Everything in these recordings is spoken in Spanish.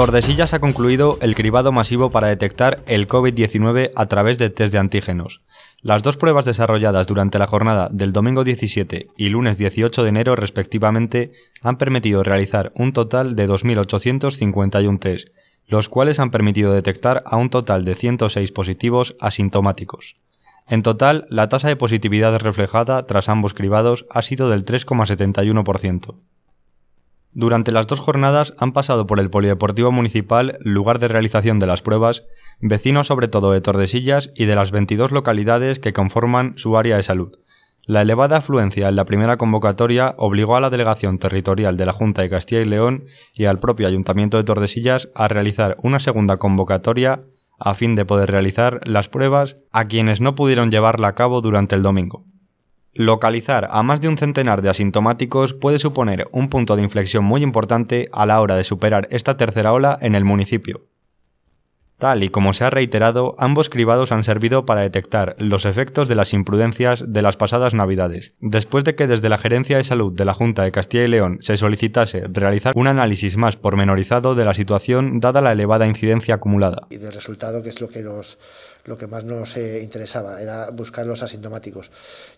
Tordesillas ha concluido el cribado masivo para detectar el COVID-19 a través de test de antígenos. Las dos pruebas desarrolladas durante la jornada del domingo 17 y lunes 18 de enero respectivamente han permitido realizar un total de 2.851 test, los cuales han permitido detectar a un total de 106 positivos asintomáticos. En total, la tasa de positividad reflejada tras ambos cribados ha sido del 3,71%. Durante las dos jornadas han pasado por el Polideportivo Municipal, lugar de realización de las pruebas, vecinos sobre todo de Tordesillas y de las 22 localidades que conforman su área de salud. La elevada afluencia en la primera convocatoria obligó a la delegación territorial de la Junta de Castilla y León y al propio Ayuntamiento de Tordesillas a realizar una segunda convocatoria a fin de poder realizar las pruebas a quienes no pudieron llevarla a cabo durante el domingo. Localizar a más de un centenar de asintomáticos puede suponer un punto de inflexión muy importante a la hora de superar esta tercera ola en el municipio. Tal y como se ha reiterado, ambos cribados han servido para detectar los efectos de las imprudencias de las pasadas Navidades, después de que desde la Gerencia de Salud de la Junta de Castilla y León se solicitase realizar un análisis más pormenorizado de la situación dada la elevada incidencia acumulada. Y del resultado, que es lo que nos lo que más nos eh, interesaba, era buscar los asintomáticos.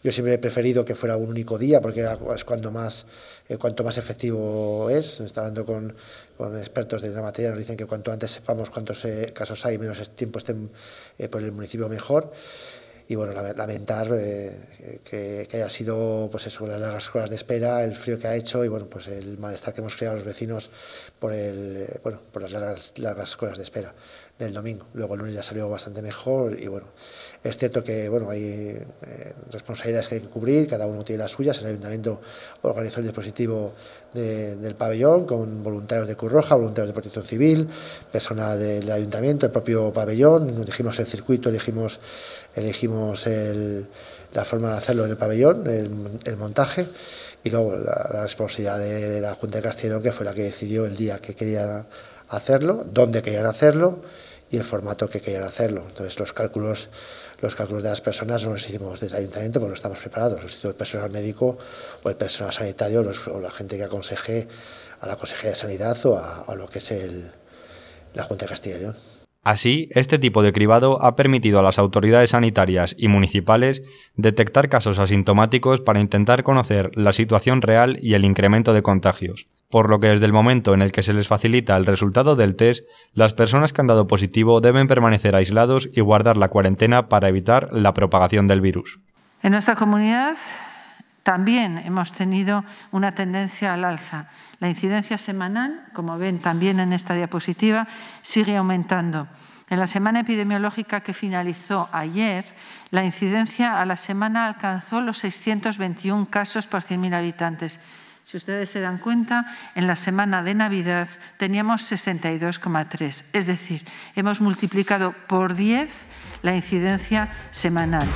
Yo siempre he preferido que fuera un único día, porque es cuando más, eh, cuanto más efectivo es. Está hablando con, con, expertos de la materia, nos dicen que cuanto antes sepamos cuántos eh, casos hay, menos tiempo estén por el municipio, mejor. Y bueno, lamentar que, haya sido pues las largas horas de espera, el frío que ha hecho y bueno, pues el malestar que hemos creado los vecinos por, el, bueno, por las largas, largas horas de espera del domingo. Luego el lunes ya salió bastante mejor y bueno, es cierto que bueno hay eh, responsabilidades que hay que cubrir, cada uno tiene las suyas. El ayuntamiento organizó el dispositivo del pabellón con voluntarios de Cruz Roja, voluntarios de Protección Civil, persona del ayuntamiento, el propio pabellón. Elegimos el circuito, elegimos, elegimos la forma de hacerlo en el pabellón, el, montaje y luego la, responsabilidad de, la Junta de Castellón, que fue la que decidió el día que quería hacerlo, dónde querían hacerlo y el formato que querían hacerlo. Entonces los cálculos, los cálculos de las personas no los hicimos desde el ayuntamiento porque no estamos preparados, los hizo el personal médico o el personal sanitario o la gente que aconseje a la Consejería de Sanidad o a, lo que es la Junta de Castilla y León. Así, este tipo de cribado ha permitido a las autoridades sanitarias y municipales detectar casos asintomáticos para intentar conocer la situación real y el incremento de contagios, por lo que desde el momento en el que se les facilita el resultado del test, las personas que han dado positivo deben permanecer aislados y guardar la cuarentena para evitar la propagación del virus. En nuestra comunidad también hemos tenido una tendencia al alza. La incidencia semanal, como ven también en esta diapositiva, sigue aumentando. En la semana epidemiológica que finalizó ayer, la incidencia a la semana alcanzó los 621 casos por 100.000 habitantes, si ustedes se dan cuenta, en la semana de Navidad teníamos 62,3, es decir, hemos multiplicado por 10 la incidencia semanal.